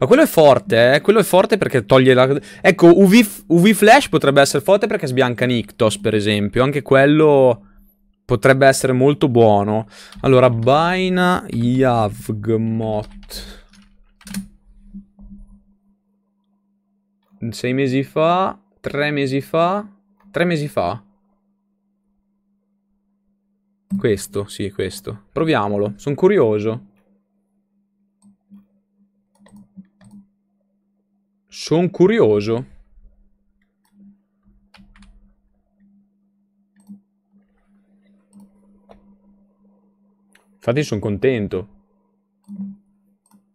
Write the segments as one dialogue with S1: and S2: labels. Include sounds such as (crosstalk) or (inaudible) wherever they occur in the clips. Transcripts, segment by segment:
S1: Ma quello è forte, eh? Quello è forte perché toglie la... Ecco, UV, UV Flash potrebbe essere forte perché sbianca Nictos, per esempio. Anche quello potrebbe essere molto buono. Allora, Baina Yavgmot. Sei mesi fa... Tre mesi fa... Tre mesi fa. Questo, sì, questo. Proviamolo, sono curioso. Sono curioso. Infatti sono contento.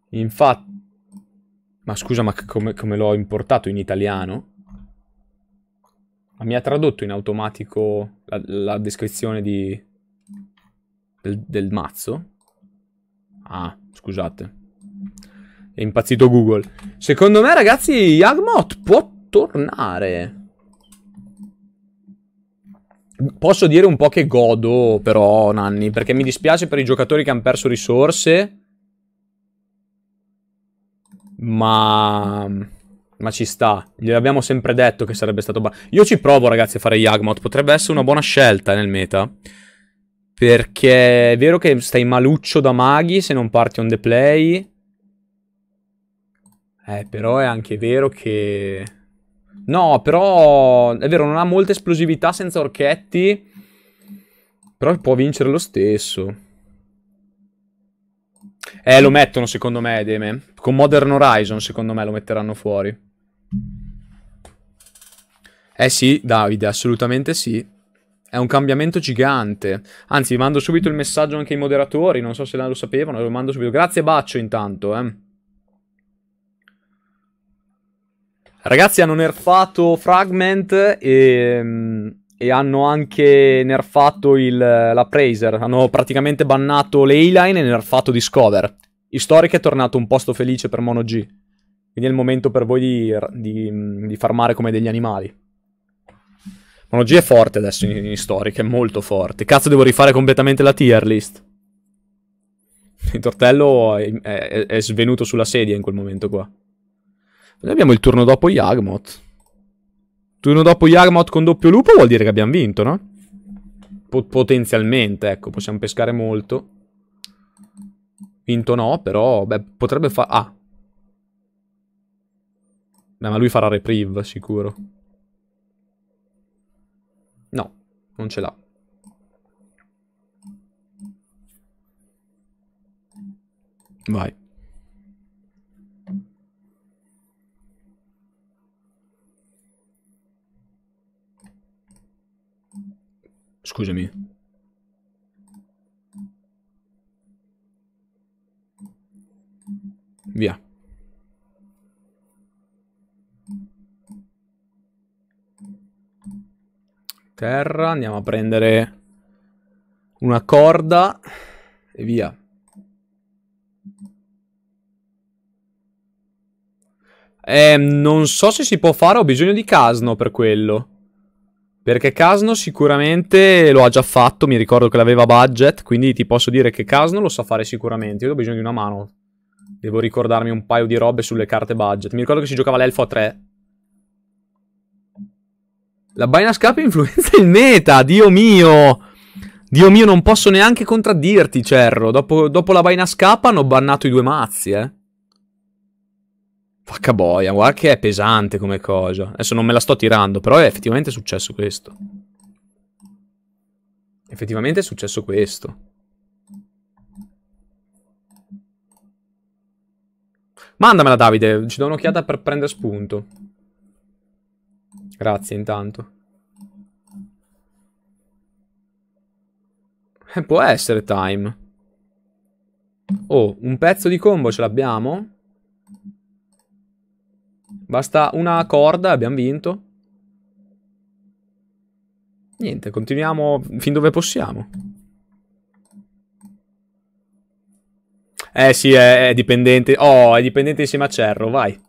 S1: Infatti... Ma scusa, ma come, come l'ho importato in italiano? Ma mi ha tradotto in automatico la, la descrizione di... Del, del mazzo? Ah, scusate. È impazzito Google. Secondo me, ragazzi, Yagmoth può tornare. Posso dire un po' che godo, però, Nanni, perché mi dispiace per i giocatori che hanno perso risorse. Ma... Ma ci sta. Gliel'abbiamo sempre detto che sarebbe stato... Io ci provo, ragazzi, a fare Yagmoth. Potrebbe essere una buona scelta nel meta. Perché è vero che stai maluccio da maghi se non parti on the play. Eh, però è anche vero che... No, però è vero, non ha molta esplosività senza orchetti. Però può vincere lo stesso. Eh, lo mettono secondo me, Edeme. Con Modern Horizon secondo me lo metteranno fuori. Eh sì, Davide, assolutamente sì. È un cambiamento gigante. Anzi, mando subito il messaggio anche ai moderatori, non so se lo sapevano, lo mando subito. Grazie Baccio intanto, eh. Ragazzi, hanno nerfato Fragment e, mm, e hanno anche nerfato il, la Praiser. Hanno praticamente bannato l'A-Line e nerfato Discover. Historic è tornato un posto felice per Mono G. Quindi è il momento per voi di, di, mm, di farmare come degli animali. Mono G è forte adesso in, in Historic, è molto forte. Cazzo, devo rifare completamente la tier list. Il tortello è, è, è svenuto sulla sedia in quel momento qua. Noi abbiamo il turno dopo Yagmoth. Turno dopo Yagmoth con doppio lupo vuol dire che abbiamo vinto, no? Pot potenzialmente, ecco, possiamo pescare molto. Vinto no, però, beh, potrebbe fare... Ah. Beh, ma lui farà reprieve, sicuro. No, non ce l'ha.
S2: Vai. Scusami. Via.
S1: Terra, andiamo a prendere una corda e via. Eh, non so se si può fare, ho bisogno di casno per quello. Perché Casno sicuramente lo ha già fatto, mi ricordo che l'aveva budget, quindi ti posso dire che Casno lo sa fare sicuramente. Io ho bisogno di una mano. Devo ricordarmi un paio di robe sulle carte budget. Mi ricordo che si giocava l'elfo a 3. La Binance Cup influenza il meta, Dio mio! Dio mio, non posso neanche contraddirti, Cerro. Dopo, dopo la Binance Cup hanno bannato i due mazzi, eh. Facca boia, guarda che è pesante come cosa. Adesso non me la sto tirando, però è effettivamente successo questo. Effettivamente è successo questo. Mandamela Davide, ci do un'occhiata per prendere spunto. Grazie intanto. Eh, può essere time. Oh, un pezzo di combo ce l'abbiamo? Basta una corda, abbiamo vinto. Niente, continuiamo fin dove possiamo. Eh sì, è, è dipendente. Oh, è dipendente insieme a Cerro, vai.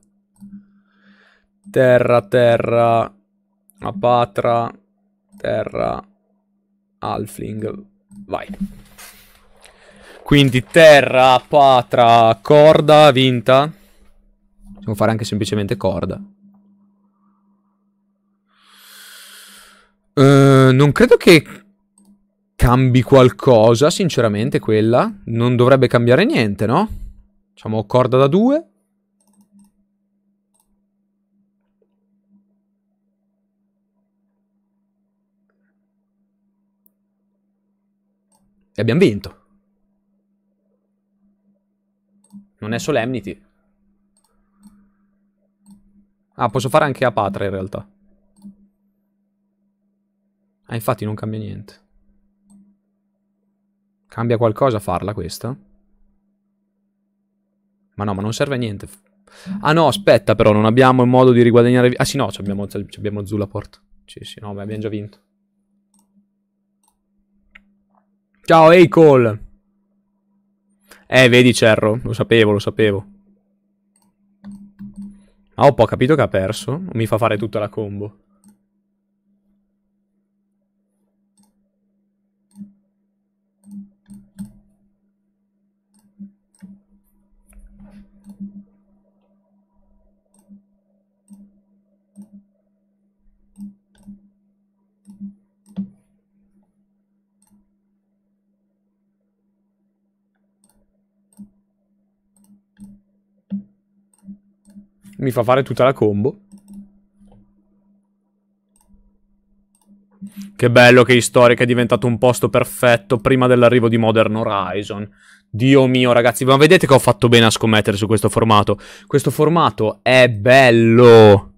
S1: Terra, terra. Apatra. Terra. Alfling. Vai. Quindi terra, patra, corda, vinta. Possiamo fare anche semplicemente corda. Uh, non credo che cambi qualcosa, sinceramente, quella. Non dovrebbe cambiare niente, no? Facciamo corda da due. E abbiamo vinto. Non è Solemnity. Ah, posso fare anche a patria in realtà. Ah, infatti non cambia niente. Cambia qualcosa farla questa? Ma no, ma non serve a niente. Ah no, aspetta però, non abbiamo il modo di riguadagnare... Ah sì no, abbiamo, abbiamo Zulaport. Sì, sì, no, beh, abbiamo già vinto. Ciao, Eicol! Hey, eh, vedi Cerro, lo sapevo, lo sapevo. Ah, ho capito che ha perso. Mi fa fare tutta la combo. Mi fa fare tutta la combo. Che bello che Historic è diventato un posto perfetto prima dell'arrivo di Modern Horizon. Dio mio, ragazzi, ma vedete che ho fatto bene a scommettere su questo formato. Questo formato è bello.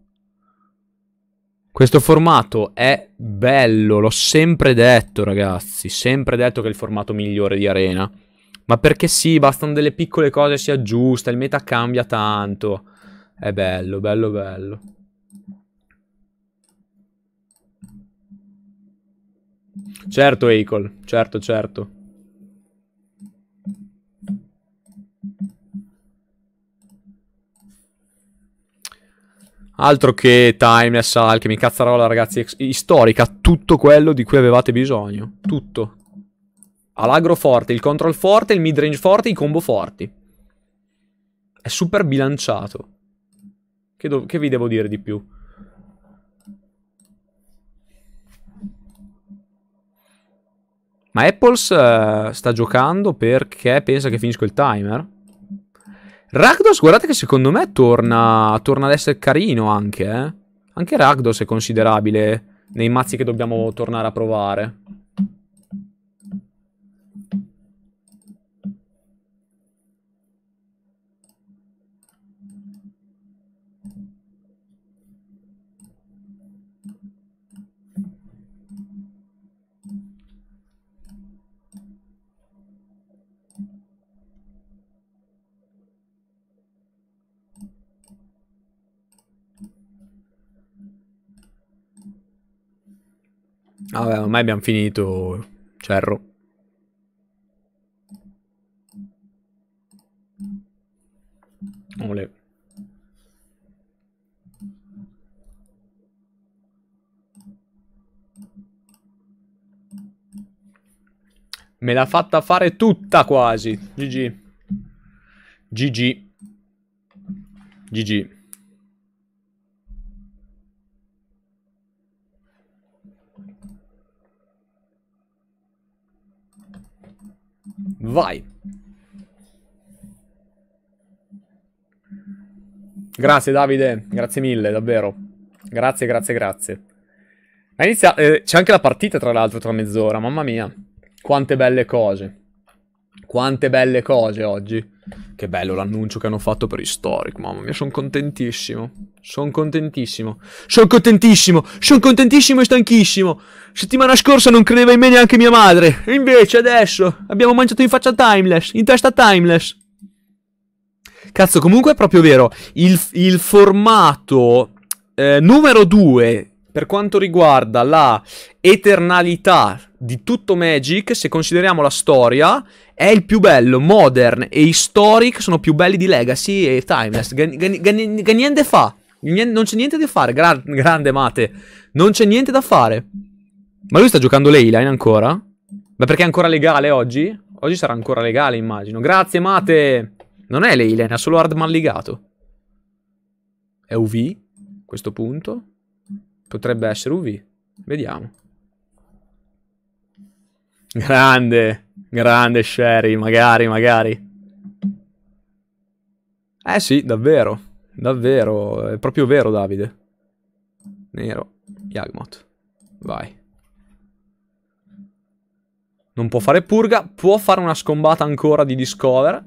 S1: Questo formato è bello, l'ho sempre detto, ragazzi. Sempre detto che è il formato migliore di Arena. Ma perché sì, bastano delle piccole cose si aggiusta, il meta cambia tanto. È bello, bello, bello. Certo, Acol, certo, certo. Altro che Timeless Alchemy, cazzarola ragazzi, storica, tutto quello di cui avevate bisogno, tutto. All'agro forte, il control forte, il midrange forte, i combo forti. È super bilanciato. Che, do- che vi devo dire di più? Ma Apples uh, sta giocando perché pensa che finisco il timer? Ragdos, guardate che secondo me torna, torna ad essere carino anche, eh? Anche Ragdos è considerabile nei mazzi che dobbiamo tornare a provare. Ah, vabbè, ormai abbiamo finito, Cerro. Ole. Me l'ha fatta fare tutta quasi. GG. GG. GG. Vai. Grazie Davide, grazie mille, davvero. Grazie, grazie, grazie. Inizia... Eh, c'è anche la partita, tra l'altro, tra mezz'ora, mamma mia. Quante belle cose. Quante belle cose oggi. Che bello l'annuncio che hanno fatto per Historic, mamma mia, sono contentissimo. Sono contentissimo. Sono contentissimo, sono contentissimo e stanchissimo. Settimana scorsa non credeva in me neanche mia madre. Invece adesso abbiamo mangiato in faccia Timeless, in testa Timeless. Cazzo, comunque è proprio vero. Il, il formato eh, numero 2 per quanto riguarda la eternalità di tutto Magic, se consideriamo la storia, è il più bello. Modern e Historic sono più belli di Legacy e Timeless. Che niente fa. non c'è niente da fare. Gra grande Mate. Non c'è niente da fare. Ma lui sta giocando l'Eyline ancora? Ma perché è ancora legale oggi? Oggi sarà ancora legale, immagino. Grazie, Mate. Non è l'Eyline, ha solo Hardman ligato. È UV? A questo punto? Potrebbe essere UV. Vediamo. Grande, grande Sherry, magari, magari. Eh sì, davvero, davvero, è proprio vero Davide. Nero, Yagmoth, vai. Non può fare purga, può fare una scombata ancora di Discover,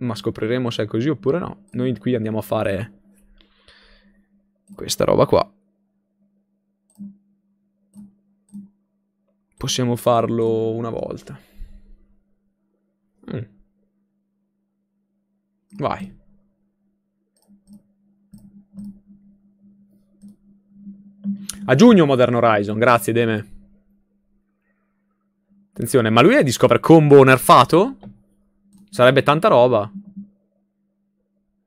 S1: ma scopriremo se è così oppure no. Noi qui andiamo a fare questa roba qua. Possiamo farlo una volta. Mm. Vai. A giugno Modern Horizon, grazie Deme. Attenzione, ma lui è Discover combo nerfato? Sarebbe tanta roba.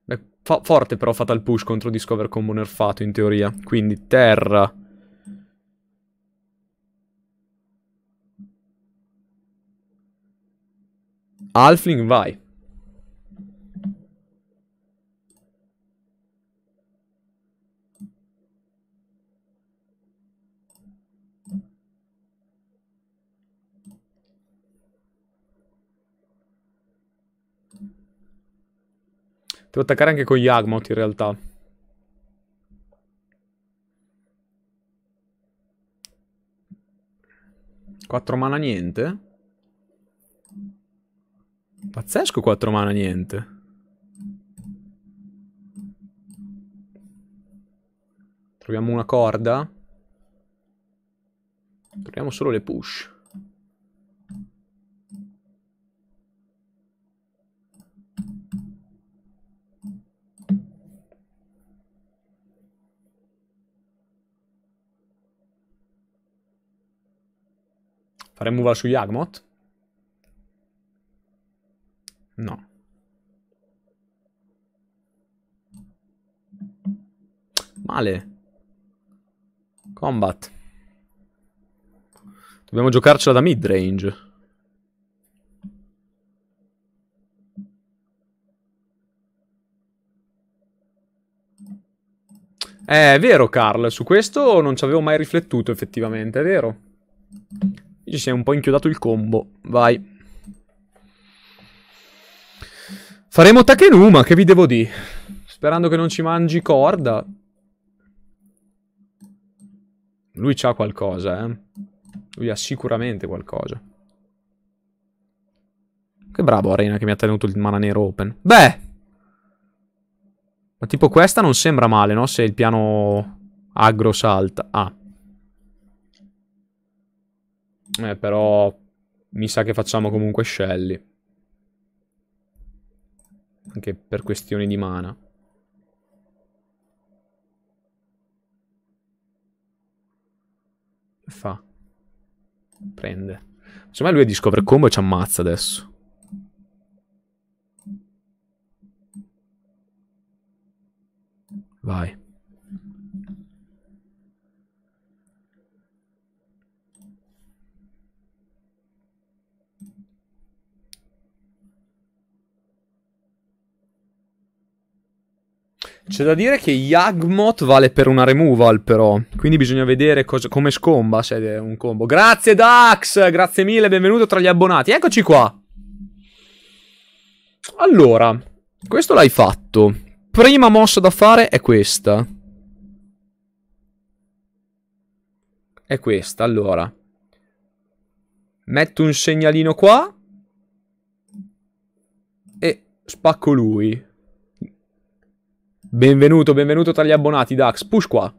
S1: Beh, forte però Fatal Push contro Discover Combo nerfato in teoria. Quindi terra. Alfling, vai. Devo attaccare anche con Yagmoth in realtà. Quattro mana niente? Pazzesco 4 mana niente. Troviamo una corda. Troviamo solo le push. Faremo uva su Yagmoth? No. Male. Combat. Dobbiamo giocarcela da mid range. Eh, è vero, Carl. Su questo non ci avevo mai riflettuto, effettivamente. È vero. Ci si è un po' inchiodato il combo. Vai. Faremo Takenuma, che vi devo dire? Sperando che non ci mangi corda. Lui c'ha qualcosa, eh. Lui ha sicuramente qualcosa. Che bravo Arena che mi ha tenuto il mana nero open. Beh! Ma tipo questa non sembra male, no? Se il piano aggro salta. Ah. Eh, però... Mi sa che facciamo comunque Shelly. Anche per questioni di mana. Fa. Prende. Secondo me lui discopre combo e ci ammazza adesso. Vai. C'è da dire che Yagmoth vale per una removal, però. Quindi bisogna vedere cosa, come scomba se è un combo. Grazie, Dax! Grazie mille, benvenuto tra gli abbonati. Eccoci qua. Allora, questo l'hai fatto. Prima mossa da fare è questa. È questa, allora. Metto un segnalino qua. E spacco lui. Benvenuto, benvenuto tra gli abbonati, Dax. Push qua.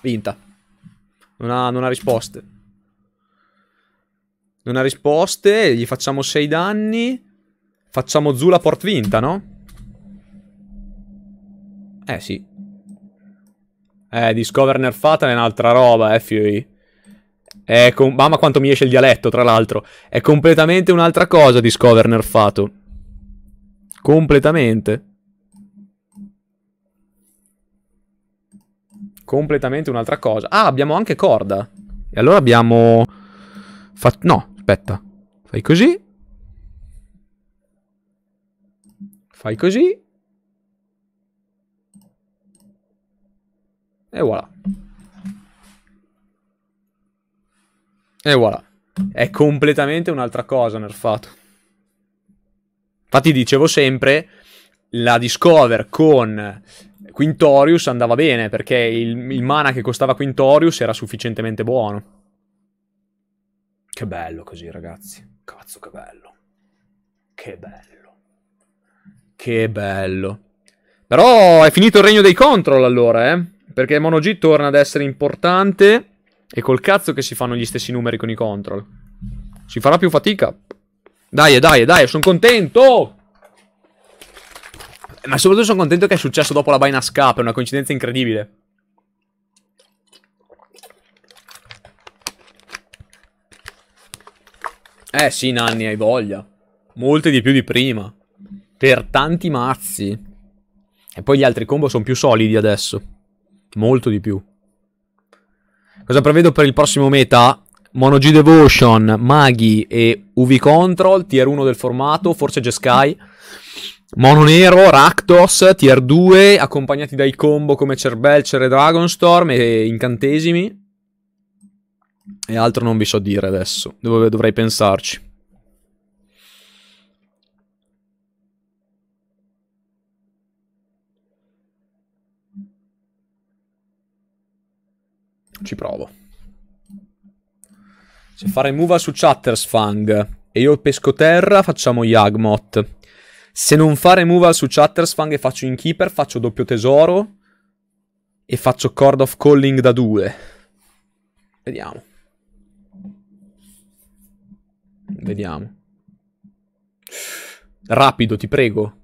S1: Vinta. Non ha, non ha risposte. Non ha risposte. Gli facciamo 6 danni. Facciamo la port vinta, no? Eh, sì. Eh, Discover nerfata è un'altra roba, eh, Fury. Mamma quanto mi esce il dialetto, tra l'altro. È completamente un'altra cosa Discover nerfato. Completamente. completamente un'altra cosa. Ah, abbiamo anche corda. E allora abbiamo... Fa... No, aspetta. Fai così. Fai così. E voilà. E voilà. È completamente un'altra cosa nerfato. Infatti dicevo sempre, la Discover con Quintorius andava bene perché il, il mana che costava Quintorius era sufficientemente buono. Che bello così, ragazzi. Cazzo, che bello. Che bello. Che bello. Però è finito il regno dei control allora, eh? Perché Mono G torna ad essere importante e col cazzo che si fanno gli stessi numeri con i control. Si farà più fatica. Dai, dai, dai, sono contento! Oh! Ma soprattutto sono contento che è successo dopo la Binance Cup, è una coincidenza incredibile. Eh sì, Nanni, hai voglia. Molte di più di prima. Per tanti mazzi. E poi gli altri combo sono più solidi adesso. Molto di più. Cosa prevedo per il prossimo meta? Mono G Devotion, Maghi e UV Control, tier 1 del formato, forse Jeskai. Mono Nero, Rakdos, Tier 2, accompagnati dai combo come Cerbelcer e Dragonstorm e incantesimi. E altro non vi so dire adesso, Dov dovrei pensarci. Ci provo. Se fare move su Chattersfang e io pesco terra, facciamo Yagmoth. Se non fa removal su Chattersfang e faccio Inkeeper, faccio doppio tesoro. E faccio Cord of Calling da 2. Vediamo. Vediamo. Rapido, ti prego.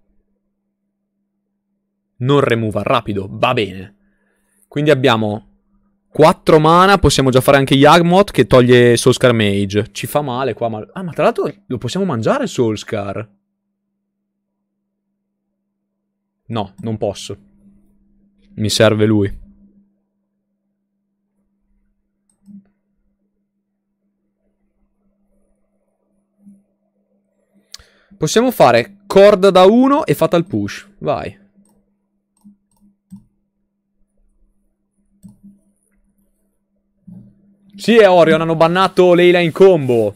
S1: Non removal, rapido, va bene. Quindi abbiamo 4 mana, possiamo già fare anche Yagmoth che toglie Solskar Mage. Ci fa male qua, ma... Ah, ma tra l'altro lo possiamo mangiare Solskar. No, non posso. Mi serve lui. Possiamo fare corda da 1 e fatal push. Vai. Sì, è eh, Orion, hanno bannato Leila in combo.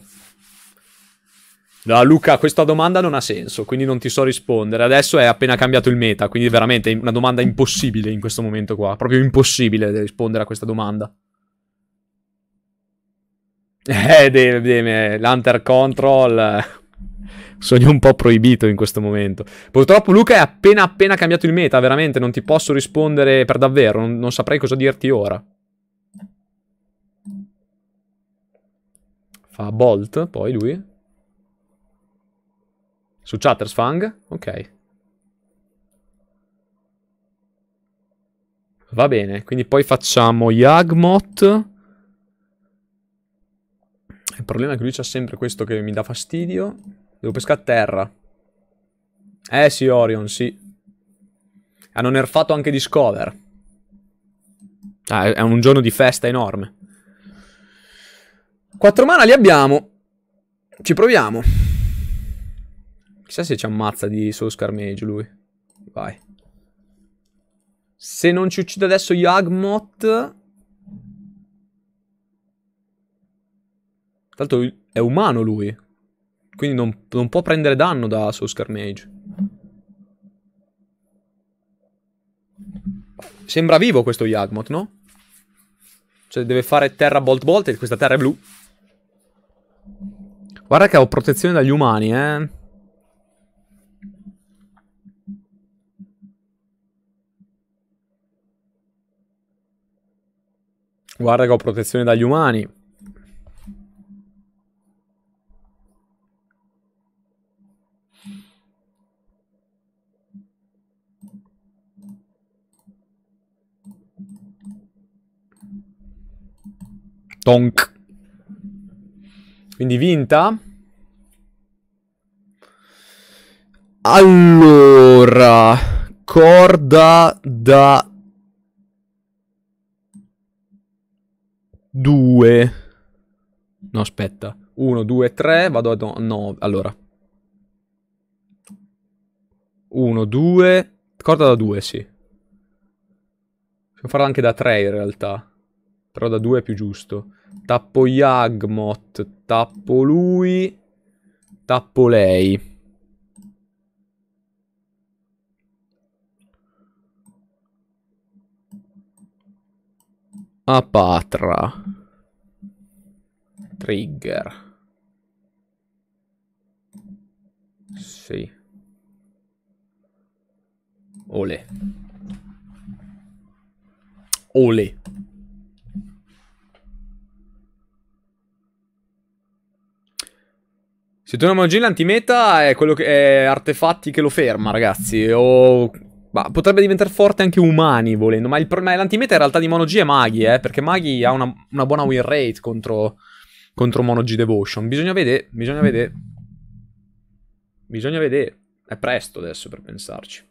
S1: No, Luca, questa domanda non ha senso, quindi non ti so rispondere. Adesso è appena cambiato il meta, quindi veramente è una domanda impossibile in questo momento qua. Proprio impossibile rispondere a questa domanda. Eh, Deme, Deme, l'Hunter Control... Eh, sogno un po' proibito in questo momento. Purtroppo Luca è appena appena cambiato il meta, veramente, non ti posso rispondere per davvero, non, non saprei cosa dirti ora. Fa Bolt, poi lui... Su Chattersfang? Ok. Va bene, quindi poi facciamo Yagmoth. Il problema è che lui c'ha sempre questo che mi dà fastidio. Devo pescare a terra. Eh sì, Orion, sì. Hanno nerfato anche Discover. Ah, è un giorno di festa enorme. Quattro mana li abbiamo. Ci proviamo. Chissà se ci ammazza di solo scarmeggio lui. Vai. Se non ci uccide adesso Yagmoth. Tanto è umano lui. Quindi non, non può prendere danno da solo scarmeggio. Sembra vivo questo Yagmoth, no? Cioè deve fare terra bolt bolt e questa terra è blu. Guarda che ho protezione dagli umani, eh. Guarda che ho protezione dagli umani. Tonk. Quindi vinta. Allora, corda da 2. No, aspetta. 1, 2, 3, vado a 9. No, allora. 1, 2. Corda da 2, sì. Possiamo farla anche da 3 in realtà. Però da 2 è più giusto. Tappo Yagmot, tappo lui, tappo lei.
S2: Apatra.
S1: Trigger. Sì. Ole. Ole. Se torna Magilla antimeta è quello che è artefatti che lo ferma, ragazzi. O ma potrebbe diventare forte anche umani volendo. Ma, il, ma l'antimeta in realtà di Mono è Maghi, eh. Perché Maghi ha una, una buona win rate contro contro MonoG Devotion. Bisogna vedere, bisogna vedere. Bisogna vedere. È presto adesso per pensarci.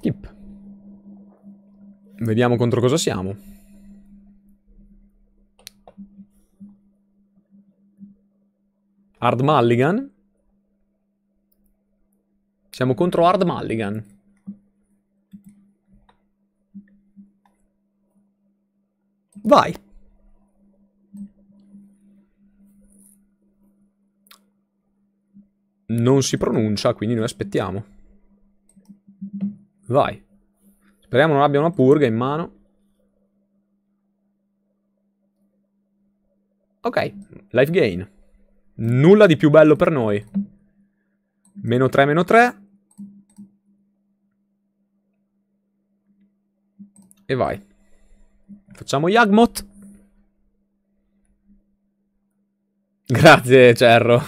S1: Keep. Vediamo contro cosa siamo. Hard Mulligan siamo contro Hard Mulligan. Vai. Non si pronuncia, quindi noi aspettiamo. Vai. Speriamo non abbia una purga in mano. Ok, life gain. Nulla di più bello per noi. Meno 3, meno 3. E vai. Facciamo Yagmoth. Grazie, Cerro.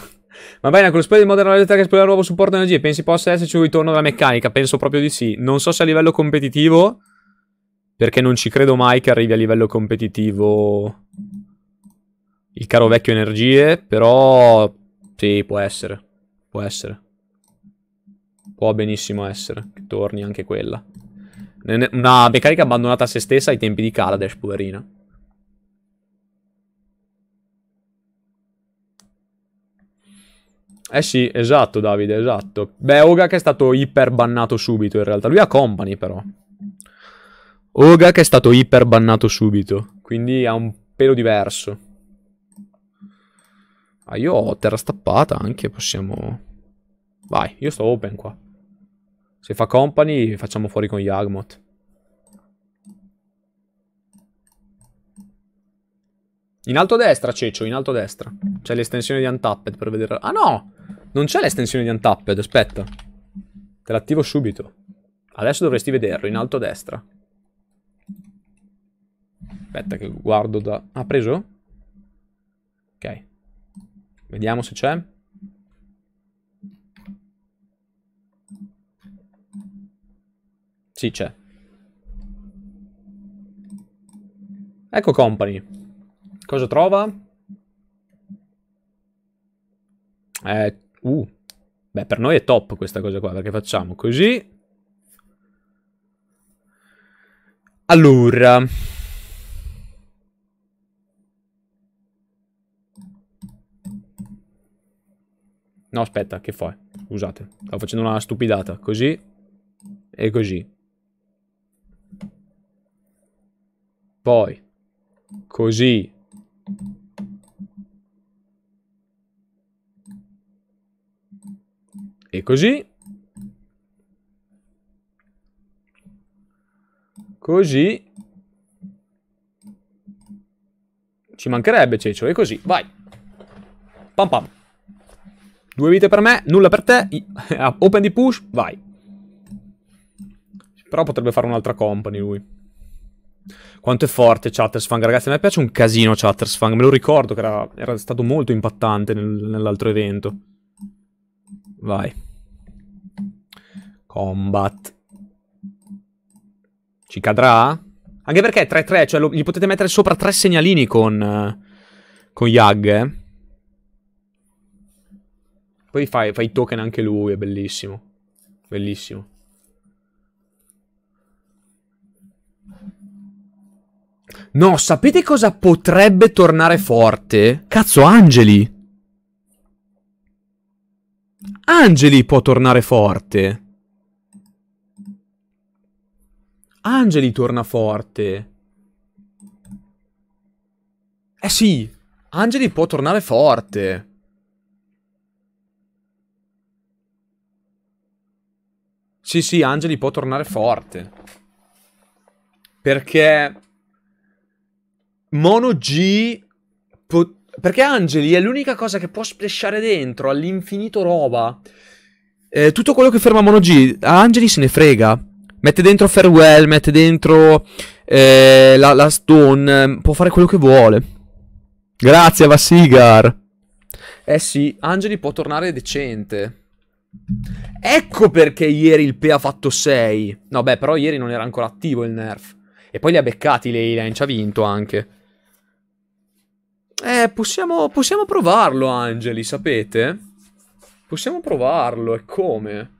S1: Va bene, con lo spray di Modern Warfare 3 che esplora il nuovo supporto energie, pensi possa esserci un ritorno alla meccanica? Penso proprio di sì. Non so se a livello competitivo, perché non ci credo mai che arrivi a livello competitivo il caro vecchio energie, però sì, può essere. Può essere. Può benissimo essere che torni anche quella. Una meccanica abbandonata a se stessa ai tempi di Kaladesh, poverina. Eh sì, esatto Davide, esatto. Beh, Oga che è stato iperbannato subito in realtà. Lui ha company però. Oga che è stato iperbannato subito. Quindi ha un pelo diverso. Ah, io ho terra stappata anche, possiamo... Vai, io sto open qua. Se fa company facciamo fuori con Yagmoth. In alto a destra, Ceccio, in alto a destra. C'è l'estensione di Untapped per vedere... Ah no! Non c'è l'estensione di Untapped, aspetta. Te l'attivo subito. Adesso dovresti vederlo, in alto a destra. Aspetta che guardo da... Ha ah, preso? Ok. Vediamo se c'è. Sì, c'è. Ecco company. Cosa trova? Eh, uh. Beh, per noi è top questa cosa qua, perché facciamo così. Allora... No, aspetta, che fai? Scusate, stavo facendo una stupidata. Così e così. Poi, così. E così. Così. Ci mancherebbe, Ceccio, e così, vai. Pam pam. Due vite per me, nulla per te. (laughs) Open di push, vai. Però potrebbe fare un'altra company lui. Quanto è forte Chattersfang, ragazzi, a me piace un casino Chattersfang, me lo ricordo che era, era stato molto impattante nel, nell'altro evento. Vai. Combat. Ci cadrà? Anche perché è 3-3, cioè lo, gli potete mettere sopra tre segnalini con, eh, con Yag, eh. Poi fai, i token anche lui, è bellissimo. Bellissimo. No, sapete cosa potrebbe tornare forte? Cazzo, Angeli. Angeli può tornare forte. Angeli torna forte. Eh sì, Angeli può tornare forte. Sì, sì, Angeli può tornare forte. Perché Mono G. Po- perché Angeli è l'unica cosa che può splashare dentro all'infinito roba. Eh, tutto quello che ferma Mono G, a Angeli se ne frega. Mette dentro Farewell, mette dentro eh, la, la Stone, ehm, può fare quello che vuole. Grazie, Vassigar. Eh sì, Angeli può tornare decente. Ecco perché ieri il P ha fatto 6. No, beh, però ieri non era ancora attivo il nerf. E poi li ha beccati Leila, ci ha vinto anche. Eh, possiamo, possiamo provarlo, Angeli, sapete? Possiamo provarlo, e come?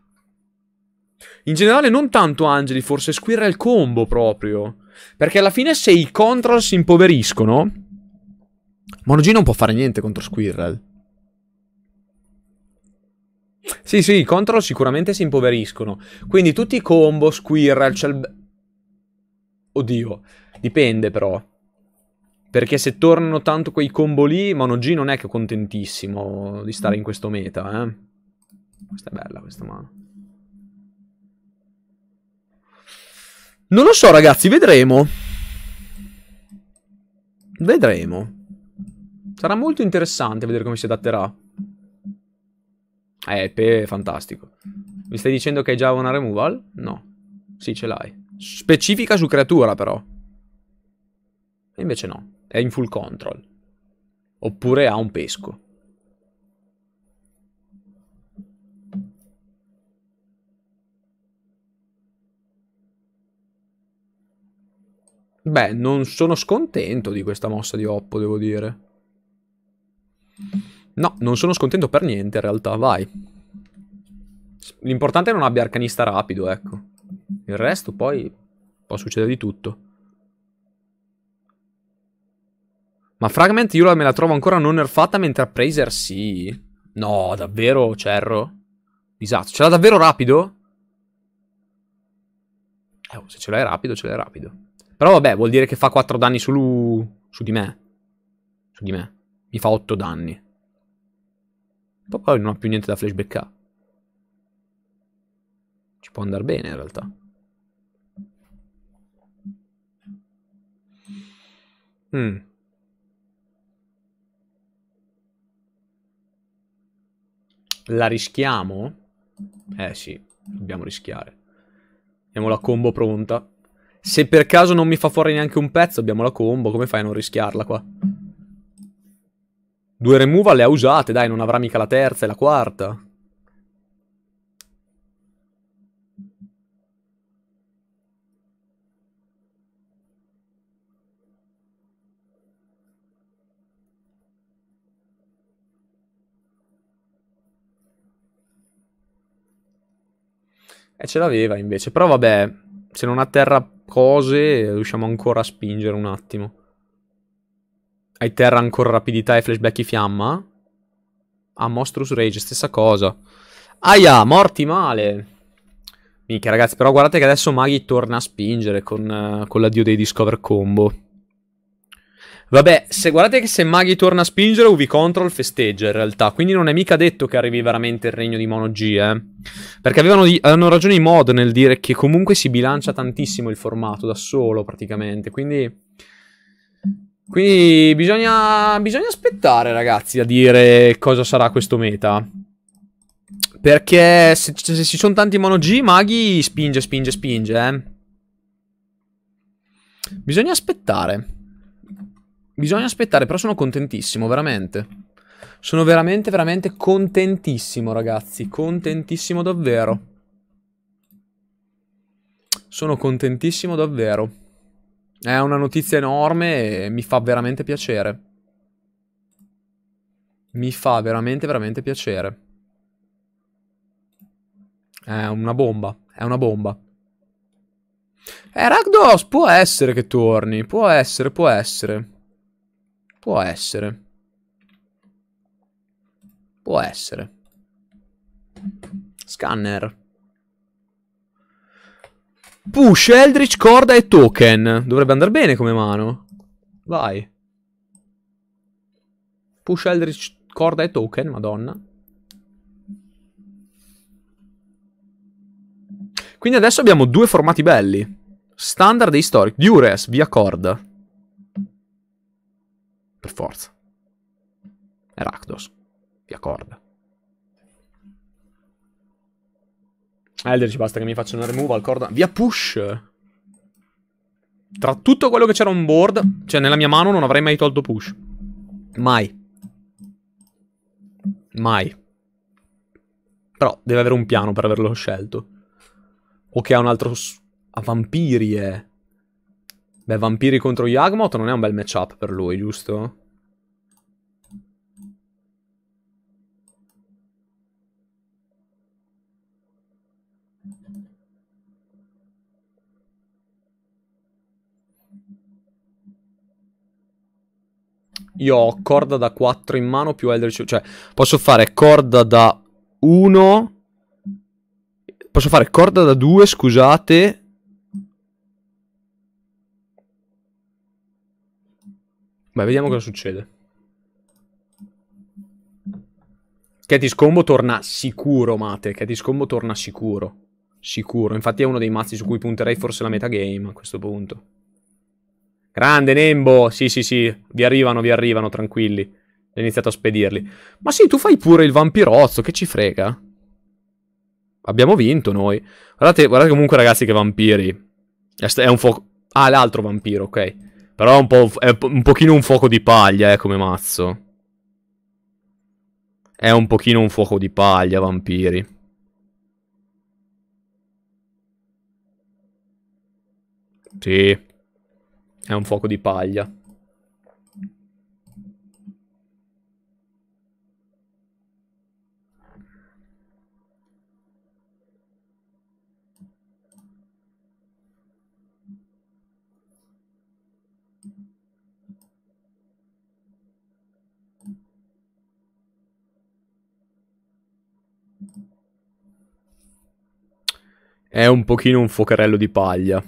S1: In generale non tanto Angeli, forse Squirrel combo proprio. Perché alla fine se i control si impoveriscono... Monogino non può fare niente contro Squirrel. Sì, sì, i control sicuramente si impoveriscono. Quindi tutti i combo, Squirrel, c'è il... Oddio, dipende però. Perché se tornano tanto quei combo lì, Mono G non è che è contentissimo di stare in mm. questo meta, eh. Questa è bella, questa mano. Non lo so, ragazzi, vedremo. Vedremo. Sarà molto interessante vedere come si adatterà. Eh, Pe è fantastico. Mi stai dicendo che hai già una removal? No. Sì, ce l'hai. Specifica su creatura, però. E invece no è in full control, oppure ha un pesco. Beh, non sono scontento di questa mossa di Oppo, devo dire. No, non sono scontento per niente, in realtà, vai. L'importante è non abbia arcanista rapido, ecco. Il resto poi può succedere di tutto. Ma Fragment io me la trovo ancora non nerfata, mentre Appraiser sì. No, davvero, Cerro? Disastro. Ce l'ha davvero rapido? Eh, se ce l'hai rapido, ce l'hai rapido. Però vabbè, vuol dire che fa 4 danni su... su di me. Su di me. Mi fa 8 danni. Poi, poi non ha più niente da flashbackare. Ci può andare bene, in realtà. Mm. La rischiamo? Eh sì, dobbiamo rischiare. Abbiamo la combo pronta. Se per caso non mi fa fuori neanche un pezzo, abbiamo la combo. Come fai a non rischiarla qua? Due removal le ha usate, dai, non avrà mica la terza e la quarta. E ce l'aveva invece. Però vabbè, se non atterra cose riusciamo ancora a spingere un attimo. Hai terra ancora rapidità e flashback in fiamma? Ah, Monstrous Rage, stessa cosa. Aia, morti male. Minchia ragazzi, però guardate che adesso Maghi torna a spingere con, uh, con l'addio dei Discover Combo. Vabbè, se guardate che se Maghi torna a spingere, UV Control festeggia in realtà. Quindi non è mica detto che arrivi veramente il regno di Mono G, eh. Perché avevano, avevano ragione i mod nel dire che comunque si bilancia tantissimo il formato da solo, praticamente. Quindi... Quindi bisogna, bisogna aspettare, ragazzi, a dire cosa sarà questo meta. Perché se, se ci sono tanti Mono G, Maghi spinge, spinge, spinge, eh. Bisogna aspettare. Bisogna aspettare, però sono contentissimo, veramente. Sono veramente, veramente contentissimo, ragazzi. Contentissimo davvero. Sono contentissimo davvero. È una notizia enorme e mi fa veramente piacere. Mi fa veramente, veramente piacere. È una bomba, è una bomba. Eh, Ragdos, può essere che torni, può essere, può essere. Può essere. Può essere. Scanner. Push, Eldritch, corda e token. Dovrebbe andare bene come mano. Vai. Push, Eldritch, corda e token, madonna. Quindi adesso abbiamo due formati belli. Standard e historic. Dures, via corda. Per forza. Eracdos. Ti accorda. Elder ci basta che mi faccia una removal, corda. Via push! Tra tutto quello che c'era on board, cioè nella mia mano non avrei mai tolto push. Mai. Mai. Però deve avere un piano per averlo scelto. O che ha un altro... A vampiri, vampirie. Eh. Beh, Vampiri contro Yagmoth non è un bel matchup per lui, giusto? Io ho corda da 4 in mano più Eldritch... Cioè, posso fare corda da 1... Posso fare corda da 2, scusate, Beh, vediamo cosa succede. Catty Scombo torna sicuro, Mate. Catty Scombo torna sicuro. Sicuro. Infatti è uno dei mazzi su cui punterei forse la metagame a questo punto. Grande, Nembo! Sì, sì, sì. Vi arrivano, vi arrivano, tranquilli. Ho iniziato a spedirli. Ma sì, tu fai pure il vampirozzo, che ci frega? Abbiamo vinto noi. Guardate, guardate comunque, ragazzi, che vampiri. È un fuoco... Ah, l'altro vampiro, ok. Però è un, po', è un pochino un fuoco di paglia, eh, come mazzo. È un pochino un fuoco di paglia, vampiri. Sì. È un fuoco di paglia. È un pochino un focarello di paglia.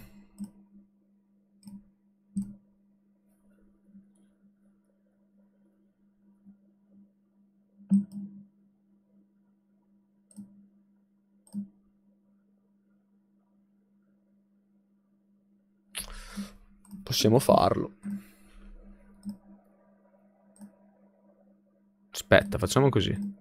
S1: Possiamo farlo. Aspetta, facciamo così.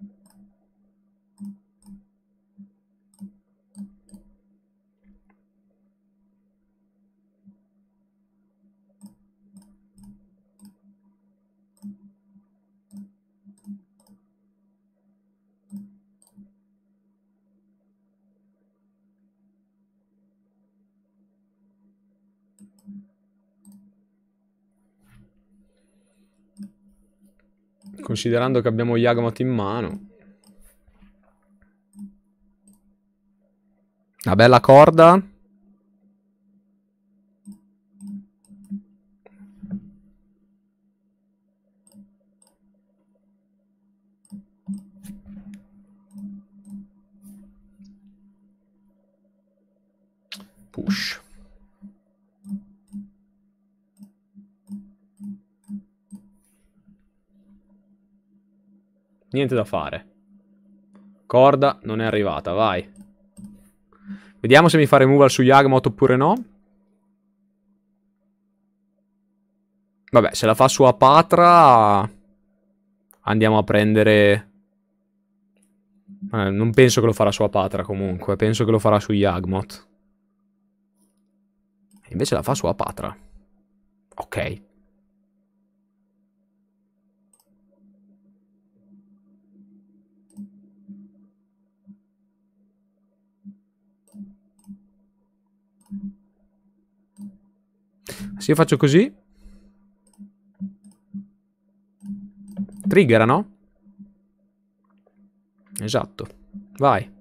S1: Considerando che abbiamo Yagmat in mano. Una bella corda. Push. Niente da fare. Corda non è arrivata, vai. Vediamo se mi fa removal su Yagmoth oppure no. Vabbè, se la fa su Apatra... Andiamo a prendere... Eh, non penso che lo farà su Apatra comunque, penso che lo farà su Yagmoth. Invece la fa su Apatra. Ok. Se io faccio così... Triggera, no? Esatto. Vai.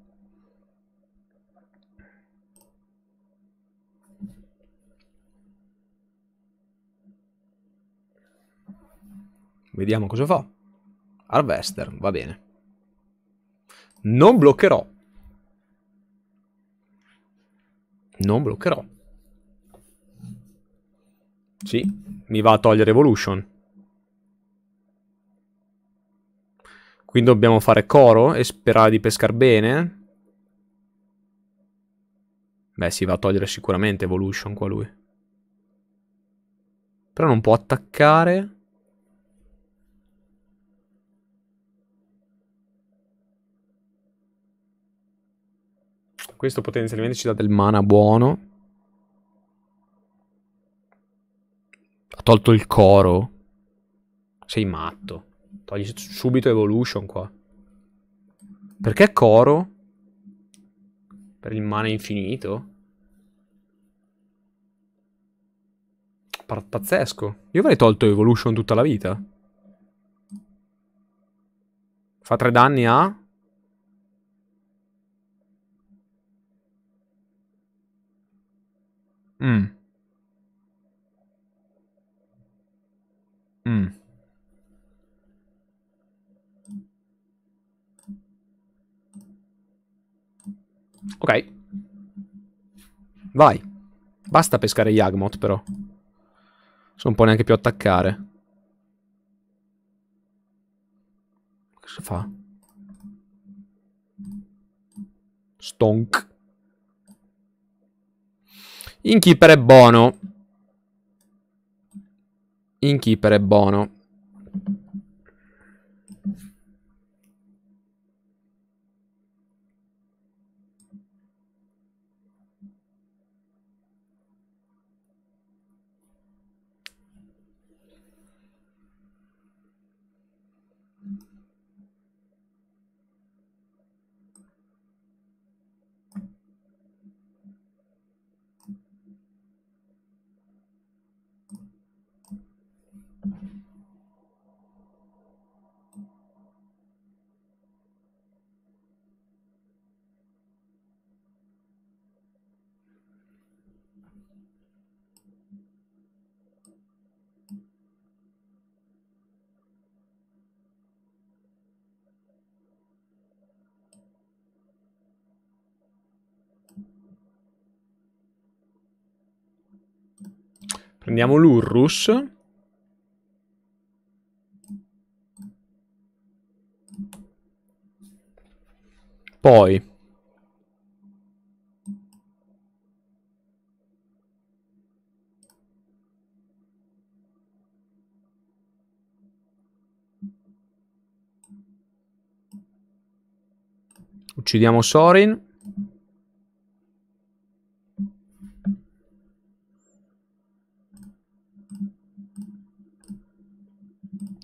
S1: Vediamo cosa fa. Harvester, va bene. Non bloccherò. Non bloccherò. Sì, mi va a togliere Evolution. Quindi dobbiamo fare coro e sperare di pescare bene. Beh, si va a togliere sicuramente Evolution qua lui. Però non può attaccare. Questo potenzialmente ci dà del mana buono. Tolto il coro. Sei matto. Togli subito Evolution qua. Perché coro? Per il mana infinito? Pazzesco. Io avrei tolto Evolution tutta la vita. Fa tre danni a...
S2: Mmm. Mm.
S1: Ok. Vai. Basta pescare Yagmoth, però. Non può neanche più attaccare. Cosa fa? Stonk. Innkeeper è buono. In keeper è Bono, Prendiamo l'Urrus. Poi Uccidiamo Sorin.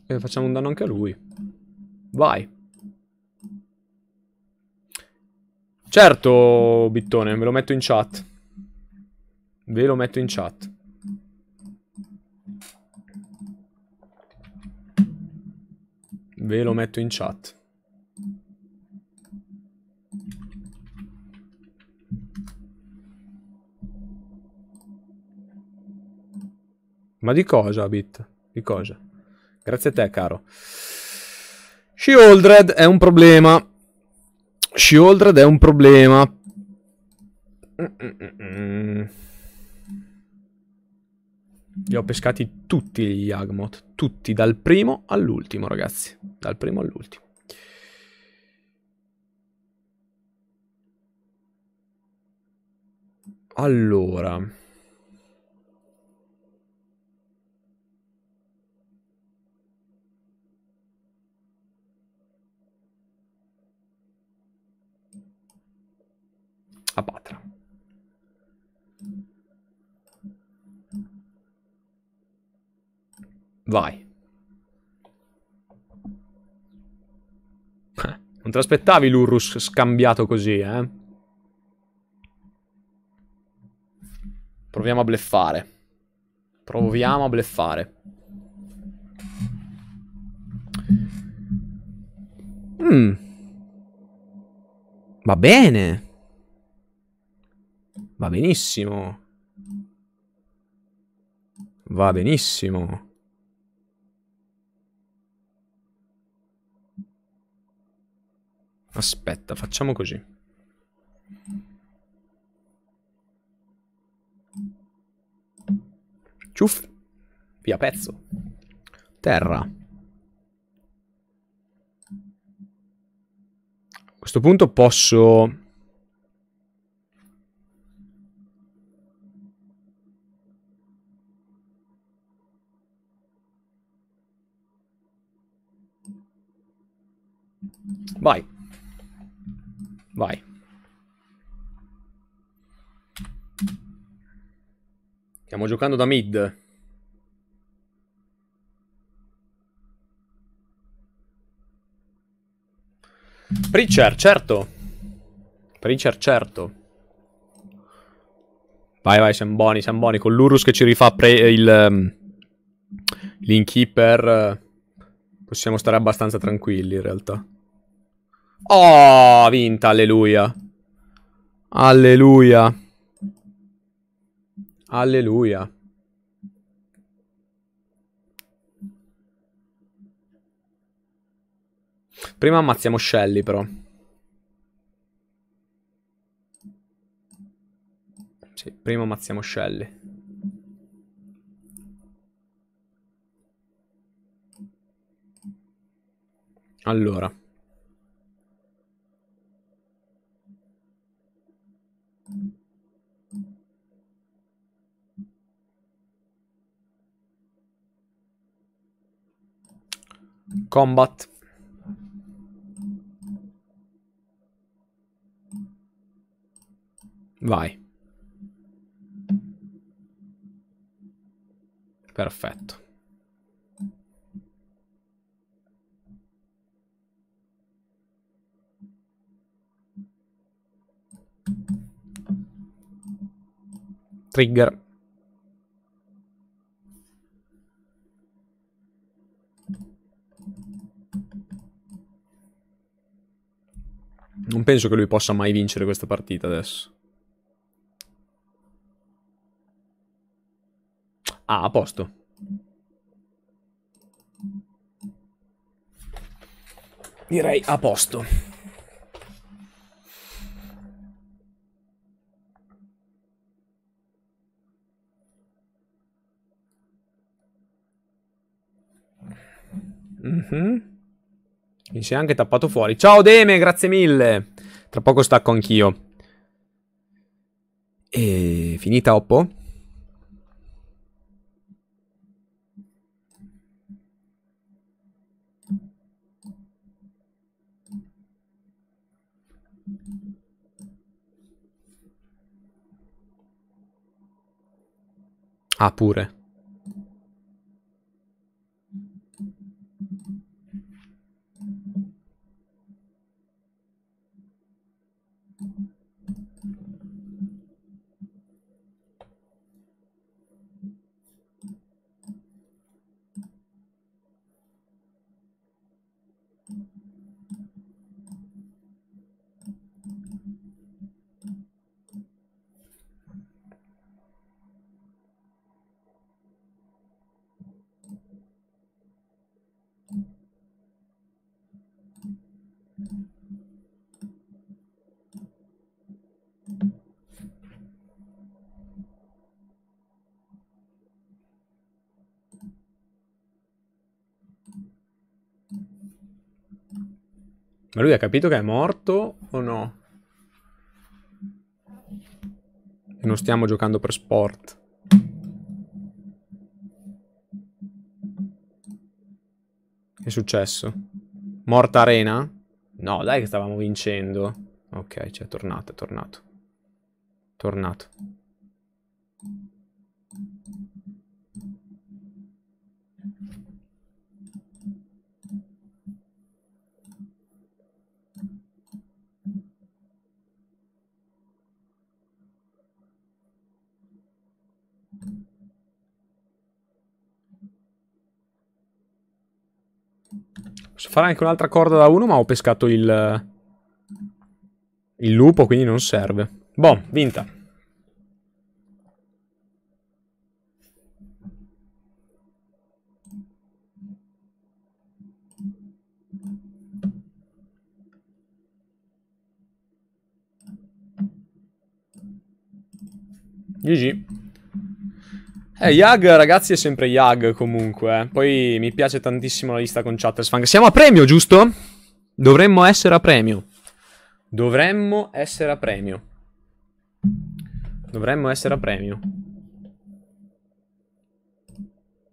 S1: E facciamo un danno anche a lui. Vai. Certo, Bittone, ve lo metto in chat. Ve lo metto in chat. Ve lo metto in chat. Ma di cosa, Abit? Di cosa? Grazie a te, caro. Shieldred è un problema. Shieldred è un problema. Li ho pescati tutti gli Agmot. Tutti, dal primo all'ultimo, ragazzi. Dal primo all'ultimo. Allora... a Patra. Vai. (laughs) Non ti aspettavi l'Urus scambiato così, eh? Proviamo a bleffare. Proviamo a bleffare. Mm. Va bene. Va benissimo. Va benissimo. Aspetta, facciamo così. Ciuff. Via pezzo. Terra. A questo punto posso Vai. Vai. Stiamo giocando da mid. Preacher, certo. Preacher, certo. Vai, vai, siamo buoni, siamo buoni. Con l'Urus che ci rifà il... Um, L'inkeeper... Eh, possiamo stare abbastanza tranquilli, in realtà. Oh, vinta, alleluia. Alleluia. Alleluia. Prima ammazziamo Shelly, però. Sì, prima ammazziamo Shelly. Allora. Combat. Vai.
S2: Perfetto.
S1: Trigger. Non penso che lui possa mai vincere questa partita adesso. Ah, a posto. Direi a posto. Mm-hmm. Mi si è anche tappato fuori. Ciao Deme, grazie mille. Tra poco stacco anch'io. E finita Oppo? Ah, pure. Ma lui ha capito che è morto o no? E non stiamo giocando per sport. Che è successo? Morta arena? No, dai che stavamo vincendo. Ok, cioè è tornato, è tornato. Tornato. farà anche un'altra corda da uno, ma ho pescato il... Il lupo, quindi non serve. Boh, vinta. GG. Eh, Yag, ragazzi, è sempre Yag comunque. Eh. Poi mi piace tantissimo la lista con Chattersfang. Siamo a premio, giusto? Dovremmo essere a premio. Dovremmo essere a premio. Dovremmo essere a premio.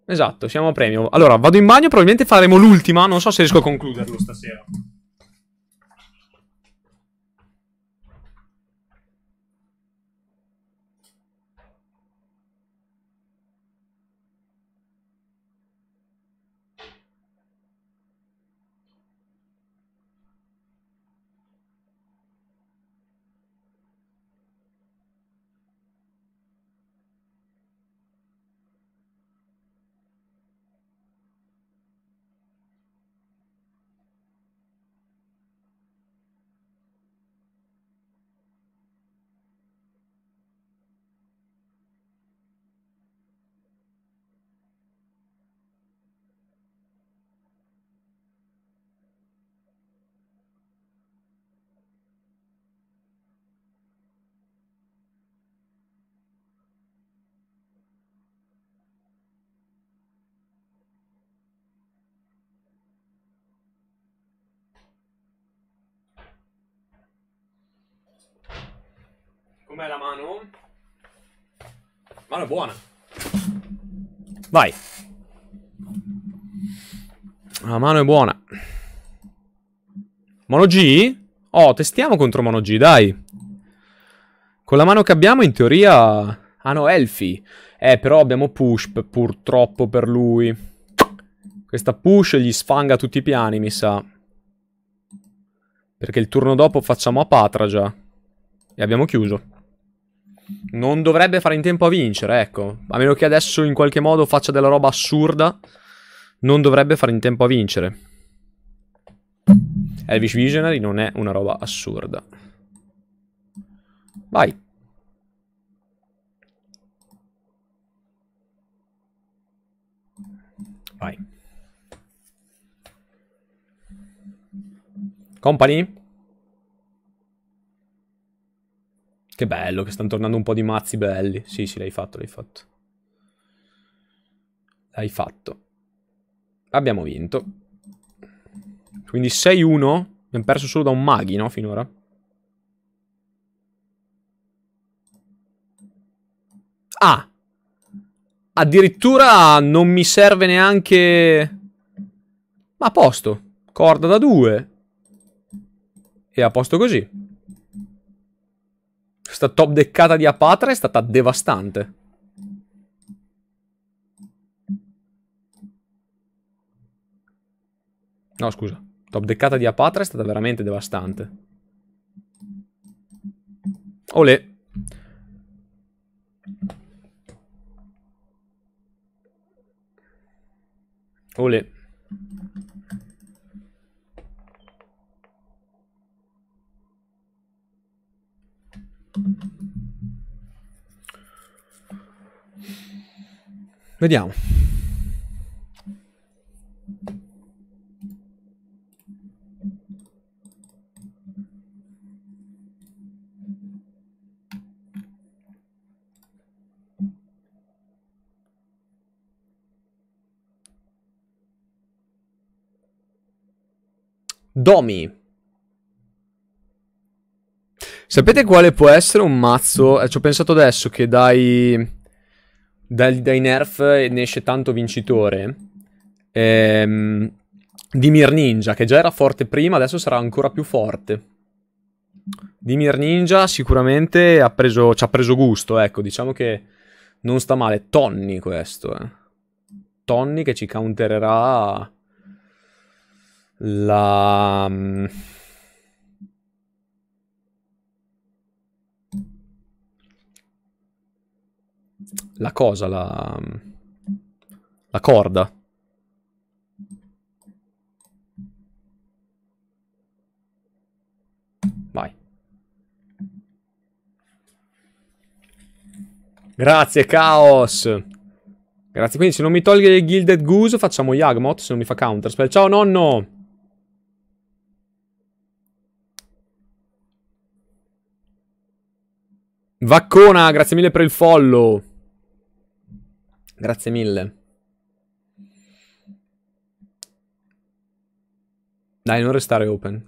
S1: Esatto, siamo a premio. Allora, vado in bagno, probabilmente faremo l'ultima. Non so se riesco a concluderlo stasera. Com'è la mano? Mano buona. Vai. La mano è buona. Mono G? Oh, testiamo contro Mono G, dai. Con la mano che abbiamo, in teoria... Ah no, Elfi. Eh, però abbiamo push, purtroppo, per lui. Questa push gli sfanga tutti i piani, mi sa. Perché il turno dopo facciamo a Patra già. E abbiamo chiuso non dovrebbe fare in tempo a vincere, ecco. A meno che adesso in qualche modo faccia della roba assurda, non dovrebbe fare in tempo a vincere. Elvish Visionary non è una roba assurda. Vai. Vai. Company? Che bello, che stanno tornando un po' di mazzi belli. Sì, sì, l'hai fatto, l'hai fatto. L'hai fatto. Abbiamo vinto. Quindi 6-1. Abbiamo perso solo da un maghi, no? Finora. Ah! Addirittura non mi serve neanche... Ma a posto. Corda da due. E a posto così. Questa top deccata di Apatra è stata devastante. No, scusa. Top deccata di Apatra è stata veramente devastante. Olè. Olè. Vediamo. Domi Sapete quale può essere un mazzo? Eh, ci ho pensato adesso che dai... Dai, dai nerf ne esce tanto vincitore. Ehm, Dimir Ninja, che già era forte prima, adesso sarà ancora più forte. Dimir Ninja sicuramente ha preso, ci ha preso gusto, ecco, diciamo che non sta male. Tony questo, eh. Tony che ci countererà la... Mm, la cosa, la, la corda. Vai. Grazie, Chaos. Grazie, quindi se non mi toglie il Gilded Goose facciamo Yagmoth se non mi fa Counterspell. Ciao nonno! Vaccona, grazie mille per il follow. Grazie mille. Dai, non restare open.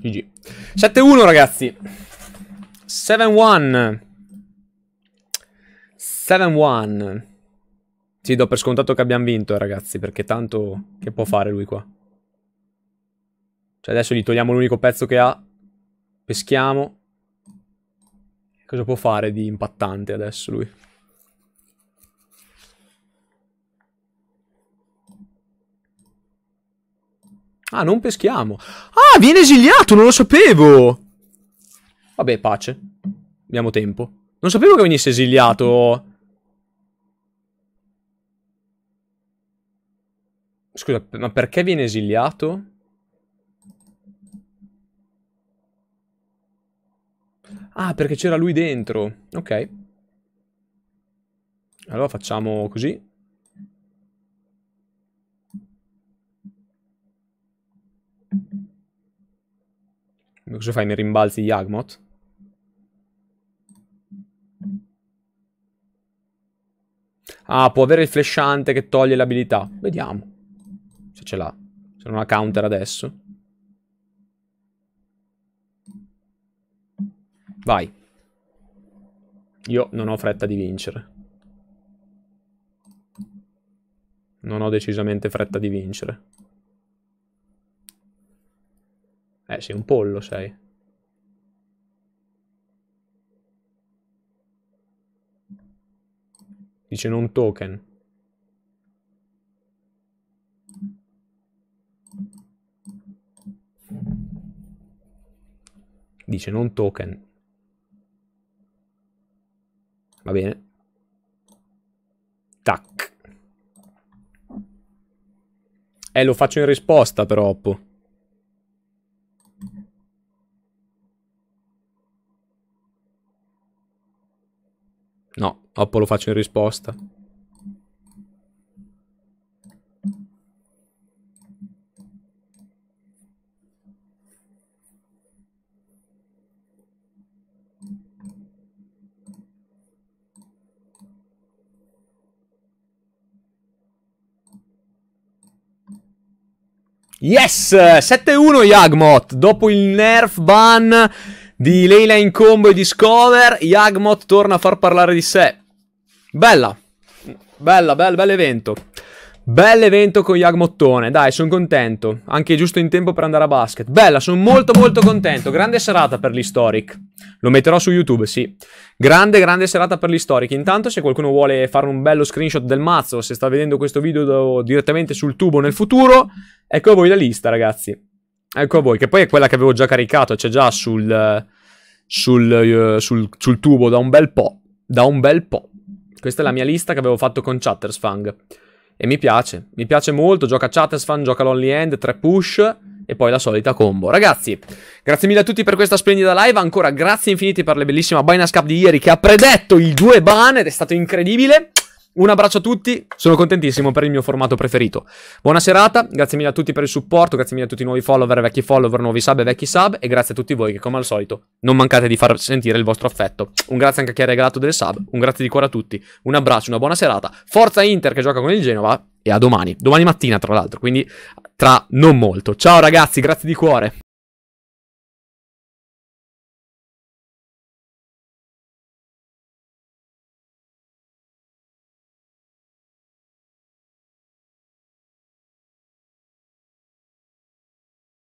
S1: GG. 7-1 ragazzi. 7-1. 7-1. Sì, do per scontato che abbiamo vinto, ragazzi, perché tanto che può fare lui qua. Cioè adesso gli togliamo l'unico pezzo che ha Peschiamo. Cosa può fare di impattante adesso lui? Ah, non peschiamo. Ah, viene esiliato, non lo sapevo! Vabbè, pace. Abbiamo tempo. Non sapevo che venisse esiliato. Scusa, ma perché viene esiliato? Ah, perché c'era lui dentro. Ok. Allora facciamo così. Cosa fai? Mi rimbalzi Yagmot? Ah, può avere il flashante che toglie l'abilità. Vediamo. Se ce l'ha. Se non ha counter adesso. Vai. Io non ho fretta di vincere. Non ho decisamente fretta di vincere. Eh, sei un pollo, sei. Dice non token. Dice non token va bene tac eh lo faccio in risposta però Oppo no Oppo lo faccio in risposta Yes! 7-1 Yagmoth. Dopo il nerf ban di Leila in combo e Discover. Yagmoth torna a far parlare di sé. Bella. Bella, bel, bel evento. Bell'evento con Yag Mottone, dai, sono contento. Anche giusto in tempo per andare a basket. Bella, sono molto molto contento. Grande serata per l'Historic. Lo metterò su YouTube, sì. Grande, grande serata per l'Historic. Intanto, se qualcuno vuole fare un bello screenshot del mazzo, se sta vedendo questo video direttamente sul tubo nel futuro, ecco a voi la lista, ragazzi. Ecco a voi, che poi è quella che avevo già caricato, c'è cioè già sul, sul, eh, sul, sul tubo da un bel po'. Da un bel po'. Questa è la mia lista che avevo fatto con Chattersfang. E mi piace, mi piace molto, gioca Chattesfan, gioca Lonely End, 3 push e poi la solita combo. Ragazzi, grazie mille a tutti per questa splendida live, ancora grazie infiniti per la bellissima Binance Cup di ieri che ha predetto i due ban ed è stato incredibile. Un abbraccio a tutti, sono contentissimo per il mio formato preferito. Buona serata, grazie mille a tutti per il supporto, grazie mille a tutti i nuovi follower, vecchi follower, nuovi sub e vecchi sub e grazie a tutti voi che come al solito non mancate di far sentire il vostro affetto. Un grazie anche a chi ha regalato delle sub, un grazie di cuore a tutti, un abbraccio, una buona serata, forza Inter che gioca con il Genova e a domani, domani mattina tra l'altro, quindi tra non molto. Ciao ragazzi, grazie di cuore.